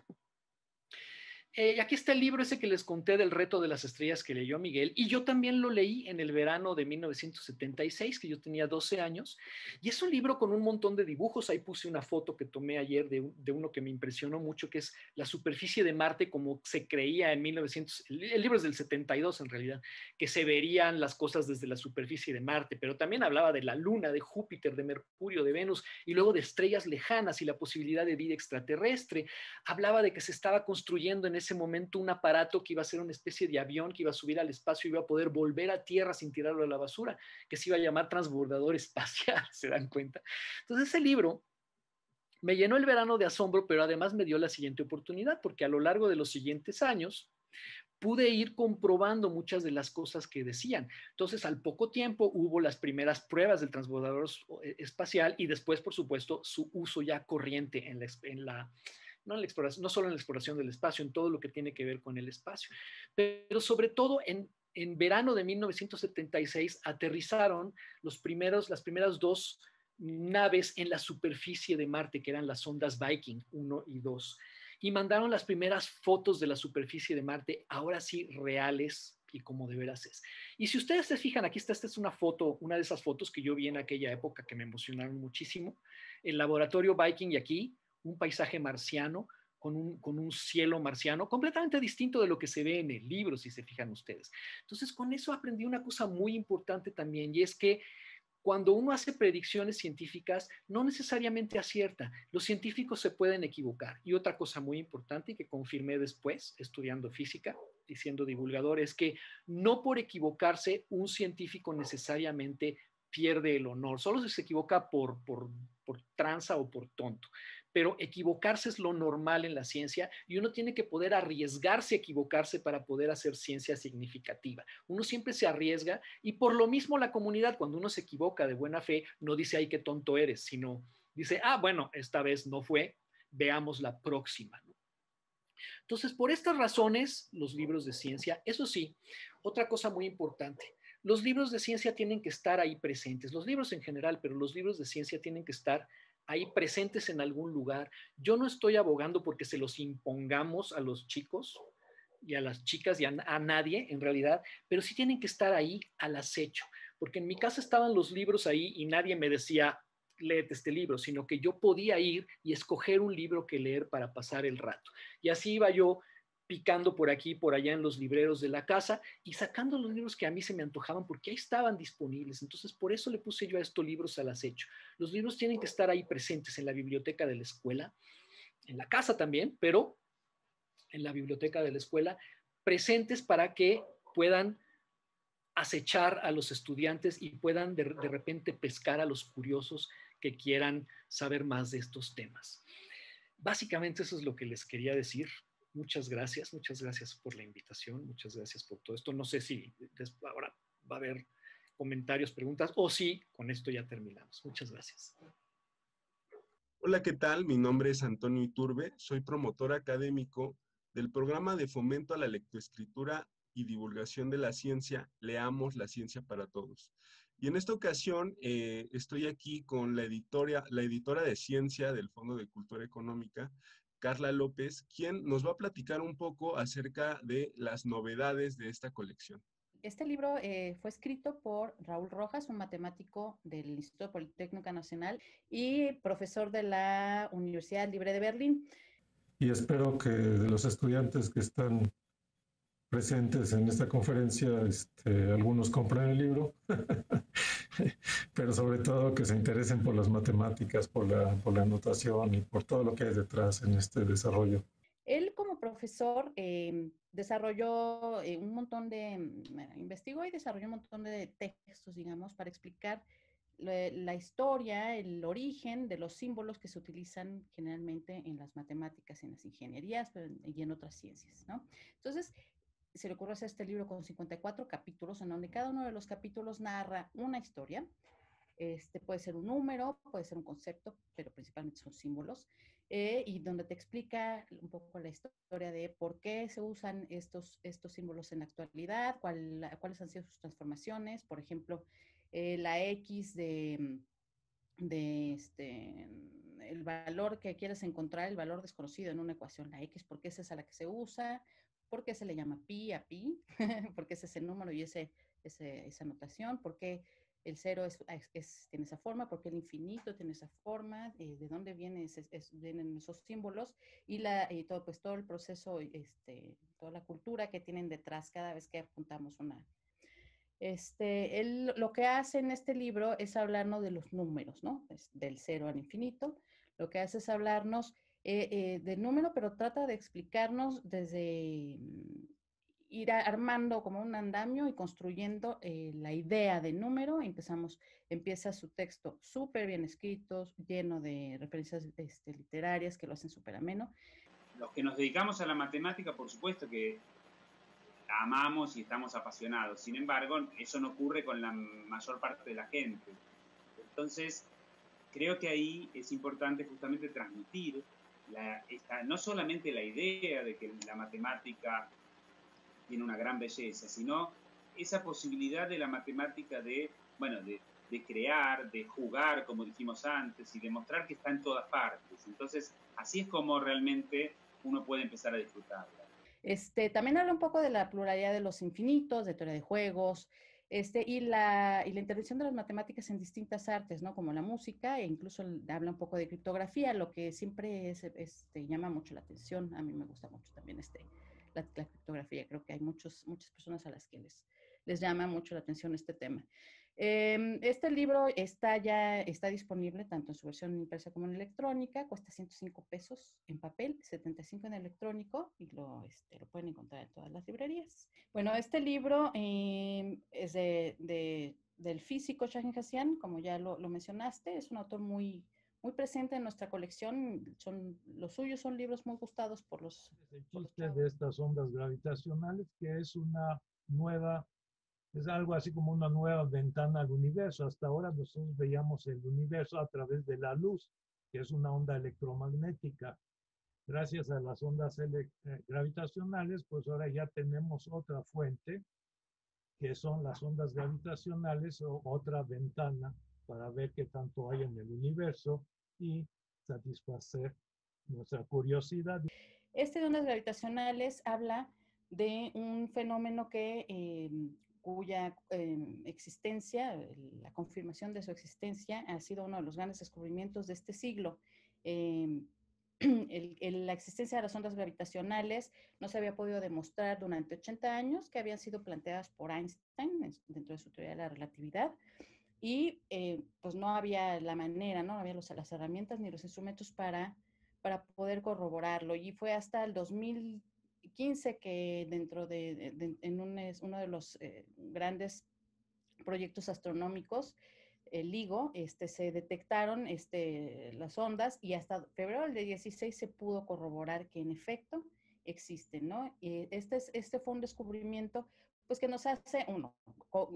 Eh, aquí está el libro ese que les conté del reto de las estrellas que leyó Miguel y yo también lo leí en el verano de 1976, que yo tenía 12 años, y es un libro con un montón de dibujos, ahí puse una foto que tomé ayer de, uno que me impresionó mucho, que es la superficie de Marte como se creía en 1900, el, libro es del 72 en realidad, que se verían las cosas desde la superficie de Marte, pero también hablaba de la Luna, de Júpiter, de Mercurio, de Venus y luego de estrellas lejanas y la posibilidad de vida extraterrestre, hablaba de que se estaba construyendo en ese momento un aparato que iba a ser una especie de avión que iba a subir al espacio y iba a poder volver a Tierra sin tirarlo a la basura, que se iba a llamar transbordador espacial, ¿se dan cuenta? Entonces ese libro me llenó el verano de asombro, pero además me dio la siguiente oportunidad, porque a lo largo de los siguientes años, pude ir comprobando muchas de las cosas que decían. Entonces, al poco tiempo hubo las primeras pruebas del transbordador e, espacial y después, por supuesto, su uso ya corriente en la, en la, no, exploración, no solo en la exploración del espacio, en todo lo que tiene que ver con el espacio, pero sobre todo en, verano de 1976 aterrizaron los primeros, las primeras dos naves en la superficie de Marte, que eran las sondas Viking 1 y 2, y mandaron las primeras fotos de la superficie de Marte, ahora sí reales y como de veras es. Y si ustedes se fijan, aquí está, esta es una foto, una de esas fotos que yo vi en aquella época que me emocionaron muchísimo, el laboratorio Viking y aquí un paisaje marciano, con un, con un, cielo marciano, completamente distinto de lo que se ve en el libro, si se fijan ustedes. Entonces, con eso aprendí una cosa muy importante también, y es que cuando uno hace predicciones científicas, no necesariamente acierta. Los científicos se pueden equivocar. Y otra cosa muy importante y que confirmé después, estudiando física y siendo divulgador, es que no por equivocarse un científico necesariamente pierde el honor, solo si se equivoca por, por, por tranza o por tonto pero equivocarse es lo normal en la ciencia y uno tiene que poder arriesgarse a equivocarse para poder hacer ciencia significativa. Uno siempre se arriesga y por lo mismo la comunidad, cuando uno se equivoca de buena fe, no dice, ay, qué tonto eres, sino dice, ah, bueno, esta vez no fue, veamos la próxima. Entonces, por estas razones, los libros de ciencia, eso sí, otra cosa muy importante, los libros de ciencia tienen que estar ahí presentes, los libros en general, pero los libros de ciencia tienen que estar presentes ahí presentes en algún lugar. Yo no estoy abogando porque se los impongamos a los chicos y a las chicas y a, nadie en realidad, pero sí tienen que estar ahí al acecho, porque en mi casa estaban los libros ahí y nadie me decía, léete este libro, sino que yo podía ir y escoger un libro que leer para pasar el rato. Y así iba yo picando por aquí por allá en los libreros de la casa y sacando los libros que a mí se me antojaban porque ahí estaban disponibles. Entonces, por eso le puse yo a estos libros al acecho. Los libros tienen que estar ahí presentes en la biblioteca de la escuela, en la casa también, pero en la biblioteca de la escuela, presentes para que puedan acechar a los estudiantes y puedan de, de repente pescar a los curiosos que quieran saber más de estos temas. Básicamente eso es lo que les quería decir. Muchas gracias, muchas gracias por la invitación, muchas gracias por todo esto. No sé si ahora va a haber comentarios, preguntas o si con esto ya terminamos. Muchas gracias. Hola, ¿qué tal? Mi nombre es Antonio Iturbe, soy promotor académico del programa de fomento a la lectoescritura y divulgación de la ciencia, Leamos la Ciencia para Todos. Y en esta ocasión eh, estoy aquí con la, editoria, la editora de ciencia del Fondo de Cultura Económica, Carla López, quien nos va a platicar un poco acerca de las novedades de esta colección. Este libro eh, fue escrito por Raúl Rojas, un matemático del Instituto Politécnico Nacional y profesor de la Universidad Libre de Berlín. Y espero que de los estudiantes que están presentes en esta conferencia, este, algunos compran el libro, pero sobre todo que se interesen por las matemáticas, por la, por la anotación y por todo lo que hay detrás en este desarrollo. Él como profesor eh, desarrolló eh, un montón de, mm, investigó y desarrolló un montón de textos, digamos, para explicar la, historia, el origen de los símbolos que se utilizan generalmente en las matemáticas, en las ingenierías y en otras ciencias, ¿no? Entonces, se le ocurrió hacer este libro con 54 capítulos, en donde cada uno de los capítulos narra una historia. Este, puede ser un número, puede ser un concepto, pero principalmente son símbolos, eh, y donde te explica un poco la historia de por qué se usan estos, estos símbolos en la actualidad, cuáles han sido sus transformaciones, por ejemplo, eh, la X de, de este, el valor que quieres encontrar, el valor desconocido en una ecuación, la X, porque esa es a la que se usa, ¿Por qué se le llama pi a pi? Porque ese es el número y ese, ese, esa notación? ¿Por qué el cero es, tiene esa forma? ¿Por qué el infinito tiene esa forma? Eh, ¿De dónde vienen esos símbolos? Y, todo, pues, todo el proceso, este, toda la cultura que tienen detrás cada vez que apuntamos una, este, lo que hace en este libro es hablarnos de los números, ¿no? del cero al infinito. Lo que hace es hablarnos eh, eh, de número, pero trata de explicarnos desde mm, ir armando como un andamio y construyendo eh, la idea de número. Empezamos, empieza su texto súper bien escrito, lleno de referencias este, literarias que lo hacen súper ameno. Los que nos dedicamos a la matemática, por supuesto que la amamos y estamos apasionados. Sin embargo, eso no ocurre con la mayor parte de la gente. Entonces, creo que ahí es importante justamente transmitir no solamente la idea de que la matemática tiene una gran belleza, sino esa posibilidad de la matemática de, bueno, de, crear, de jugar, como dijimos antes, y demostrar que está en todas partes. Entonces, así es como realmente uno puede empezar a disfrutarla. Este, también habla un poco de la pluralidad de los infinitos, de teoría de juegos, este, y, la, intervención de las matemáticas en distintas artes, ¿no? Como la música e incluso habla un poco de criptografía, lo que siempre este, llama mucho la atención. A mí me gusta mucho también este, la, criptografía. Creo que hay muchos, muchas personas a las que les llama mucho la atención este tema. Em, este libro está ya está disponible tanto en su versión impresa como en electrónica, cuesta 105 pesos en papel, 75 en electrónico y lo, este, lo pueden encontrar en todas las librerías. Bueno, este libro em, es de, del físico Shahin Hassian, como ya lo, lo, mencionaste, es un autor muy, muy presente en nuestra colección, son, los suyos son libros muy gustados por los... Por los de estas ondas gravitacionales, que es una nueva es algo así como una nueva ventana al universo. Hasta ahora nosotros veíamos el universo a través de la luz, que es una onda electromagnética. Gracias a las ondas eh, gravitacionales, pues ahora ya tenemos otra fuente, que son las ondas gravitacionales o otra ventana para ver qué tanto hay en el universo y satisfacer nuestra curiosidad. Este de ondas gravitacionales habla de un fenómeno que eh, cuya em, existencia, la confirmación de su existencia, ha sido uno de los grandes descubrimientos de este siglo. Em, la existencia de las ondas gravitacionales no se había podido demostrar durante 80 años, que habían sido planteadas por Einstein dentro de su teoría de la relatividad, y eh, pues no había la manera, no, había las herramientas ni los instrumentos para, para poder corroborarlo. Y fue hasta el 2000 15 que dentro de, en uno de los eh, grandes proyectos astronómicos, el LIGO, este, se detectaron este, las ondas y hasta febrero del 16 se pudo corroborar que en efecto existen, ¿no? Eh, este, es, este fue un descubrimiento pues que nos hace, uno,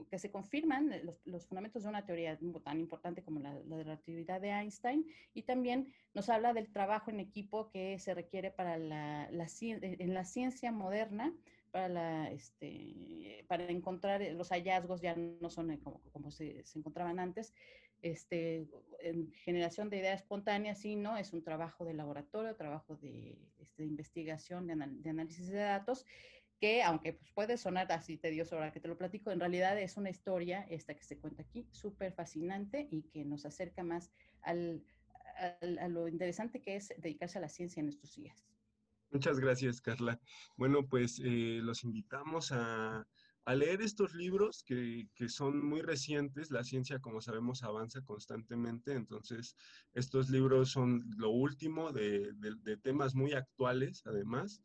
que se confirman los, fundamentos de una teoría tan importante como la, de la relatividad de Einstein y también nos habla del trabajo en equipo que se requiere para la, eh, en la ciencia moderna para, la, este, para encontrar eh, los hallazgos, ya no son eh, como, se, encontraban antes, este, en generación de ideas espontáneas, sino es un trabajo de laboratorio, trabajo de, este, investigación, de, análisis de datos, que aunque pues, puede sonar así te tedioso ahora que te lo platico, en realidad es una historia, esta que se cuenta aquí, súper fascinante y que nos acerca más al, al, a lo interesante que es dedicarse a la ciencia en estos días. Muchas gracias, Carla. Bueno, pues eh, los invitamos a, a leer estos libros que, que, son muy recientes, la ciencia, como sabemos, avanza constantemente, entonces estos libros son lo último de, de, de temas muy actuales, además,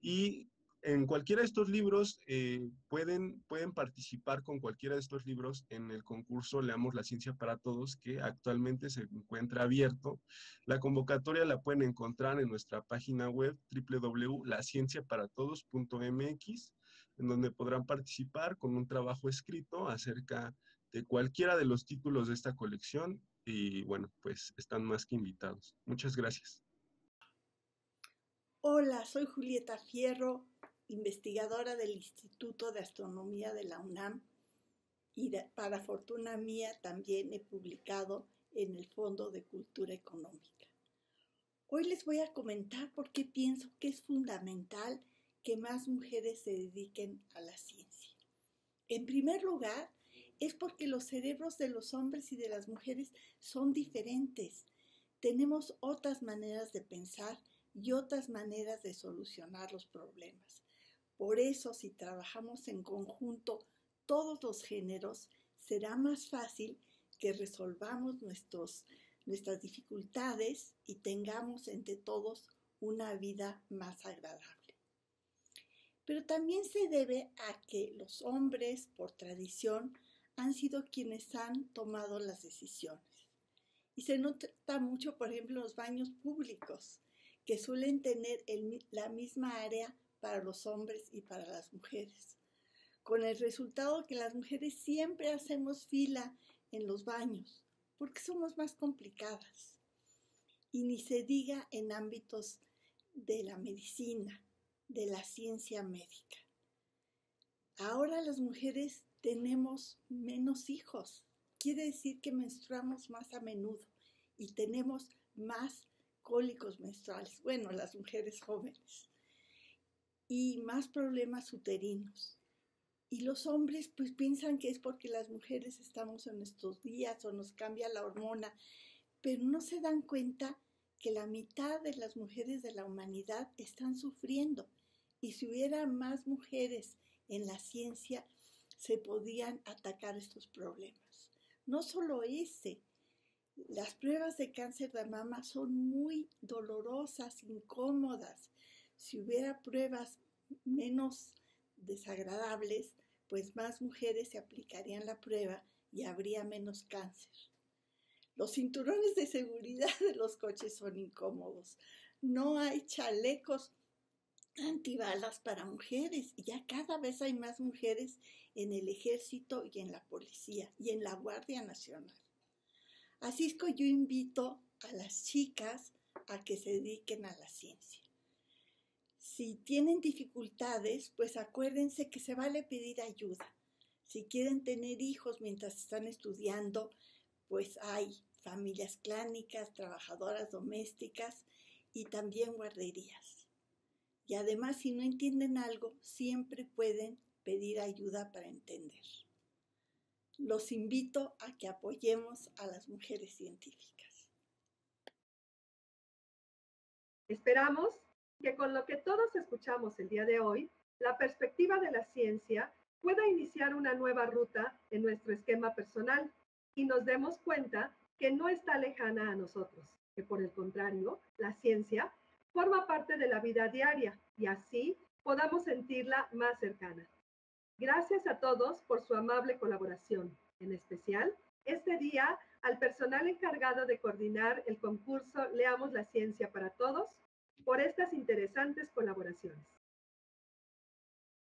y en cualquiera de estos libros eh, pueden, pueden participar con cualquiera de estos libros en el concurso Leamos la Ciencia para Todos, que actualmente se encuentra abierto. La convocatoria la pueden encontrar en nuestra página web www.lacienciaparatodos.mx, en donde podrán participar con un trabajo escrito acerca de cualquiera de los títulos de esta colección. Y bueno, pues están más que invitados. Muchas gracias. Hola, soy Julieta Fierro investigadora del Instituto de Astronomía de la UNAM y para fortuna mía también he publicado en el Fondo de Cultura Económica. Hoy les voy a comentar por qué pienso que es fundamental que más mujeres se dediquen a la ciencia. En primer lugar, es porque los cerebros de los hombres y de las mujeres son diferentes. Tenemos otras maneras de pensar y otras maneras de solucionar los problemas. Por eso, si trabajamos en conjunto todos los géneros, será más fácil que resolvamos nuestras dificultades y tengamos entre todos una vida más agradable. Pero también se debe a que los hombres, por tradición, han sido quienes han tomado las decisiones. Y se nota mucho, por ejemplo, en los baños públicos, que suelen tener la misma área para los hombres y para las mujeres, con el resultado que las mujeres siempre hacemos fila en los baños, porque somos más complicadas. Y ni se diga en ámbitos de la medicina, de la ciencia médica. Ahora las mujeres tenemos menos hijos, quiere decir que menstruamos más a menudo y tenemos más cólicos menstruales, bueno, las mujeres jóvenes y más problemas uterinos. Y los hombres pues piensan que es porque las mujeres estamos en estos días o nos cambia la hormona, pero no se dan cuenta que la mitad de las mujeres de la humanidad están sufriendo y si hubiera más mujeres en la ciencia se podían atacar estos problemas. No solo ese, las pruebas de cáncer de mama son muy dolorosas, incómodas, si hubiera pruebas menos desagradables, pues más mujeres se aplicarían la prueba y habría menos cáncer. Los cinturones de seguridad de los coches son incómodos. No hay chalecos antibalas para mujeres y ya cada vez hay más mujeres en el ejército y en la policía y en la Guardia Nacional. Así es que yo invito a las chicas a que se dediquen a la ciencia. Si tienen dificultades, pues acuérdense que se vale pedir ayuda. Si quieren tener hijos mientras están estudiando, pues hay familias clánicas, trabajadoras domésticas y también guarderías. Y además, si no entienden algo, siempre pueden pedir ayuda para entender. Los invito a que apoyemos a las mujeres científicas. Esperamos que con lo que todos escuchamos el día de hoy, la perspectiva de la ciencia pueda iniciar una nueva ruta en nuestro esquema personal y nos demos cuenta que no está lejana a nosotros, que por el contrario, la ciencia forma parte de la vida diaria y así podamos sentirla más cercana. Gracias a todos por su amable colaboración, en especial este día al personal encargado de coordinar el concurso Leamos la Ciencia para Todos por estas interesantes colaboraciones.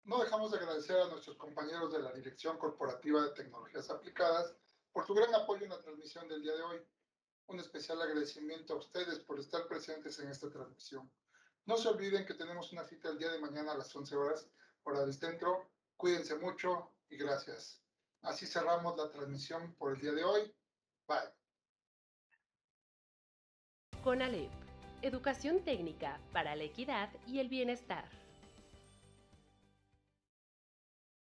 No dejamos de agradecer a nuestros compañeros de la Dirección Corporativa de Tecnologías Aplicadas por su gran apoyo en la transmisión del día de hoy. Un especial agradecimiento a ustedes por estar presentes en esta transmisión. No se olviden que tenemos una cita el día de mañana a las 11 horas, por del centro. Cuídense mucho y gracias. Así cerramos la transmisión por el día de hoy. Bye. Con Alep Educación técnica para la equidad y el bienestar.